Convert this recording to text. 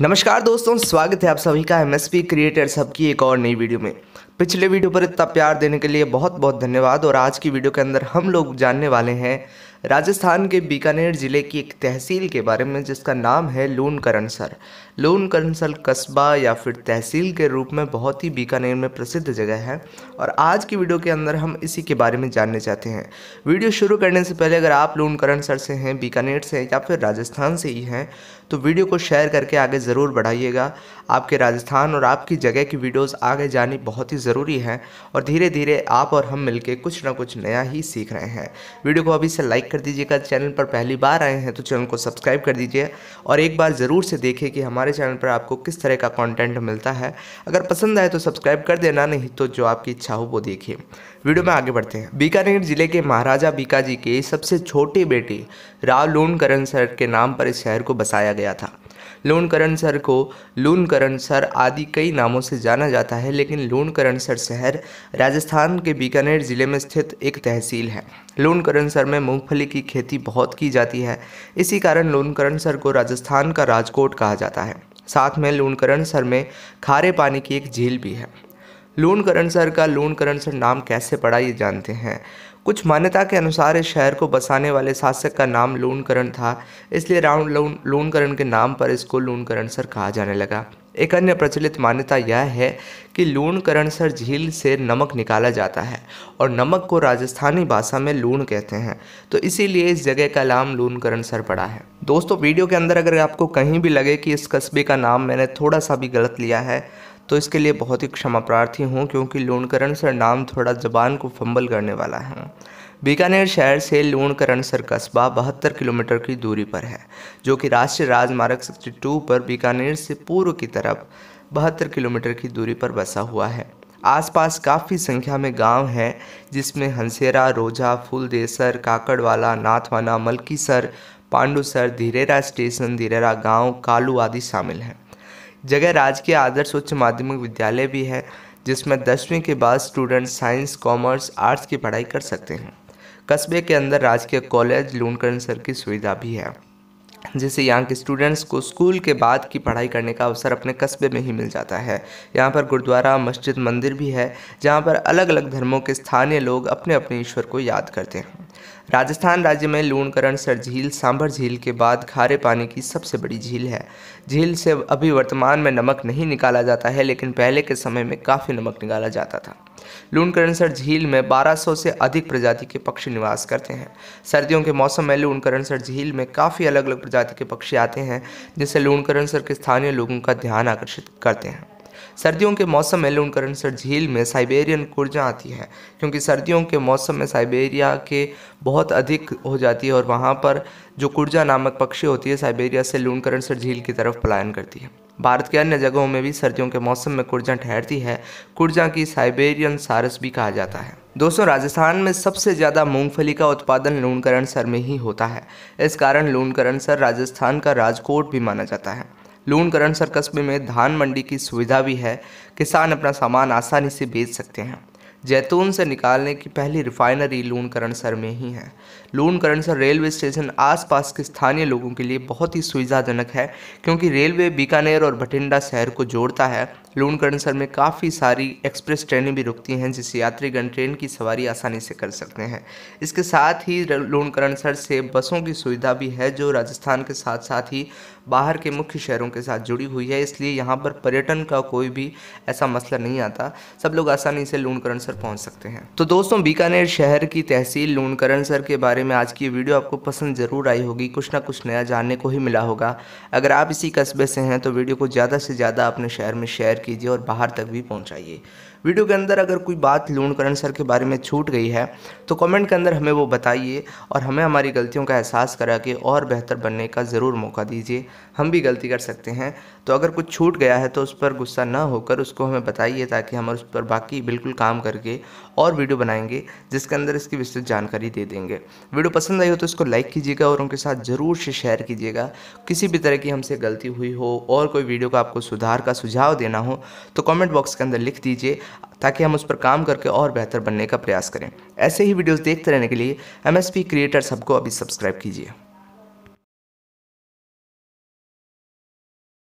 नमस्कार दोस्तों स्वागत है आप सभी का एम एस पी क्रिएटर सब की एक और नई वीडियो में पिछले वीडियो पर इतना प्यार देने के लिए बहुत बहुत धन्यवाद और आज की वीडियो के अंदर हम लोग जानने वाले हैं राजस्थान के बीकानेर ज़िले की एक तहसील के बारे में जिसका नाम है लून करनसर लून करनसर कस्बा या फिर तहसील के रूप में बहुत ही बीकानेर में प्रसिद्ध जगह है और आज की वीडियो के अंदर हम इसी के बारे में जानने चाहते हैं वीडियो शुरू करने से पहले अगर आप लून करनसर से हैं बीकानेर से या फिर राजस्थान से ही हैं तो वीडियो को शेयर करके आगे ज़रूर बढ़ाइएगा आपके राजस्थान और आपकी जगह की वीडियोज़ आगे जानी बहुत ही ज़रूरी है और धीरे धीरे आप और हम मिलकर कुछ ना कुछ नया ही सीख रहे हैं वीडियो को अभी से लाइक कर दीजिएगा चैनल पर पहली बार आए हैं तो चैनल को सब्सक्राइब कर दीजिए और एक बार ज़रूर से देखें कि हमारे चैनल पर आपको किस तरह का कॉन्टेंट मिलता है अगर पसंद आए तो सब्सक्राइब कर देना नहीं तो जो आपकी इच्छा हो वो देखिए वीडियो में आगे बढ़ते हैं बीकानेर जिले के महाराजा बीका जी के सबसे छोटे बेटे राव लून करण सर के नाम पर इस शहर को बसाया गया था लोनकरण सर को लूनकरण सर आदि कई नामों से जाना जाता है लेकिन लोनकरण सर शहर राजस्थान के बीकानेर ज़िले में स्थित एक तहसील है लोनकरण सर में मूंगफली की खेती बहुत की जाती है इसी कारण लूनकरण सर को राजस्थान का राजकोट कहा जाता है साथ में लूनकरण सर में खारे पानी की एक झील भी है लूनकरण सर का लूनकरण सर नाम कैसे पड़ा ये जानते हैं कुछ मान्यता के अनुसार इस शहर को बसाने वाले शासक का नाम लूनकरण था इसलिए राउंड लून लूनकरण के नाम पर इसको लूनकरण सर कहा जाने लगा एक अन्य प्रचलित मान्यता यह है कि लूनकरण सर झील से नमक निकाला जाता है और नमक को राजस्थानी भाषा में लून कहते हैं तो इसीलिए इस जगह का नाम लूनकरण सर पड़ा है दोस्तों वीडियो के अंदर अगर आपको कहीं भी लगे कि इस कस्बे का नाम मैंने थोड़ा सा भी गलत लिया है तो इसके लिए बहुत ही क्षमा प्रार्थी हूँ क्योंकि लूणकरण सर नाम थोड़ा ज़बान को फंबल करने वाला है बीकानेर शहर से लूणकरण सर कस्बा बहत्तर किलोमीटर की दूरी पर है जो कि राष्ट्रीय राजमार्ग सिक्सटी टू पर बीकानेर से पूर्व की तरफ बहत्तर किलोमीटर की दूरी पर बसा हुआ है आसपास काफ़ी संख्या में गांव हैं जिसमें हंसेरा रोजा फुलदेसर काकड़वाला नाथवाना मलकीसर पांडुसर धीरेरा स्टेशन धीरेरा गांव कालू आदि शामिल हैं जगह राजकीय आदर्श उच्च माध्यमिक विद्यालय भी है जिसमें दसवीं के बाद स्टूडेंट साइंस कॉमर्स आर्ट्स की पढ़ाई कर सकते हैं कस्बे के अंदर राजकीय कॉलेज लूनकरण सर की सुविधा भी है जिससे यहाँ के स्टूडेंट्स को स्कूल के बाद की पढ़ाई करने का अवसर अपने कस्बे में ही मिल जाता है यहाँ पर गुरुद्वारा मस्जिद मंदिर भी है जहाँ पर अलग अलग धर्मों के स्थानीय लोग अपने अपने ईश्वर को याद करते हैं राजस्थान राज्य में लूणकरण सर झील सांभर झील के बाद खारे पानी की सबसे बड़ी झील है झील से अभी वर्तमान में नमक नहीं निकाला जाता है लेकिन पहले के समय में काफ़ी नमक निकाला जाता था लूनकरणसर झील में 1200 से अधिक प्रजाति के पक्षी निवास करते हैं सर्दियों के मौसम में लूनकरणसर झील में काफ़ी अलग अलग प्रजाति के पक्षी आते हैं जिससे लूनकरणसर के स्थानीय लोगों का ध्यान आकर्षित करते हैं सर्दियों के मौसम में लूनकरणसर झील में साइबेरियन कुर्जा आती है क्योंकि सर्दियों के मौसम में साइबेरिया के बहुत अधिक हो जाती है और वहाँ पर जो कुर्जा नामक पक्षी होती है साइबेरिया से लूनकरणसर झील की तरफ पलायन करती है भारत के अन्य जगहों में भी सर्दियों के मौसम में कुर्जा ठहरती है कुर्जा की साइबेरियन सारस भी कहा जाता है दोस्तों राजस्थान में सबसे ज़्यादा मूंगफली का उत्पादन लूणकरण सर में ही होता है इस कारण लूणकरण सर राजस्थान का राजकोट भी माना जाता है लूणकरण सर कस्बे में धान मंडी की सुविधा भी है किसान अपना सामान आसानी से बेच सकते हैं जैतून से निकालने की पहली रिफाइनरी लूनकरणसर में ही है लूनकरणसर रेलवे स्टेशन आसपास के स्थानीय लोगों के लिए बहुत ही सुविधाजनक है क्योंकि रेलवे बीकानेर और भटिंडा शहर को जोड़ता है लूणकरण सर में काफ़ी सारी एक्सप्रेस ट्रेनें भी रुकती हैं जिससे यात्रीगण ट्रेन की सवारी आसानी से कर सकते हैं इसके साथ ही लूणकरण सर से बसों की सुविधा भी है जो राजस्थान के साथ साथ ही बाहर के मुख्य शहरों के साथ जुड़ी हुई है इसलिए यहाँ पर पर्यटन का कोई भी ऐसा मसला नहीं आता सब लोग आसानी से लूणकरण सर पहुँच सकते हैं तो दोस्तों बीकानेर शहर की तहसील लूणकरण सर के बारे में आज की वीडियो आपको पसंद ज़रूर आई होगी कुछ ना कुछ नया जानने को ही मिला होगा अगर आप इसी कस्बे से हैं तो वीडियो को ज़्यादा से ज़्यादा अपने शहर में शेयर कीजिए और बाहर तक भी पहुंचाइए वीडियो के अंदर अगर कोई बात लूणकरण सर के बारे में छूट गई है तो कमेंट के अंदर हमें वो बताइए और हमें हमारी गलतियों का एहसास करा के और बेहतर बनने का ज़रूर मौका दीजिए हम भी गलती कर सकते हैं तो अगर कुछ छूट गया है तो उस पर गुस्सा ना होकर उसको हमें बताइए ताकि हम उस पर बाकी बिल्कुल काम करके और वीडियो बनाएंगे जिसके अंदर इसकी विस्तृत जानकारी दे देंगे वीडियो पसंद आई हो तो इसको लाइक कीजिएगा और उनके साथ ज़रूर से शेयर कीजिएगा किसी भी तरह की हमसे गलती हुई हो और कोई वीडियो का आपको सुधार का सुझाव देना हो हो तो कमेंट बॉक्स के अंदर लिख दीजिए ताकि हम उस पर काम करके और बेहतर बनने का प्रयास करें ऐसे ही वीडियोस देखते रहने के लिए एमएसपी क्रिएटर सबको अभी सब्सक्राइब कीजिए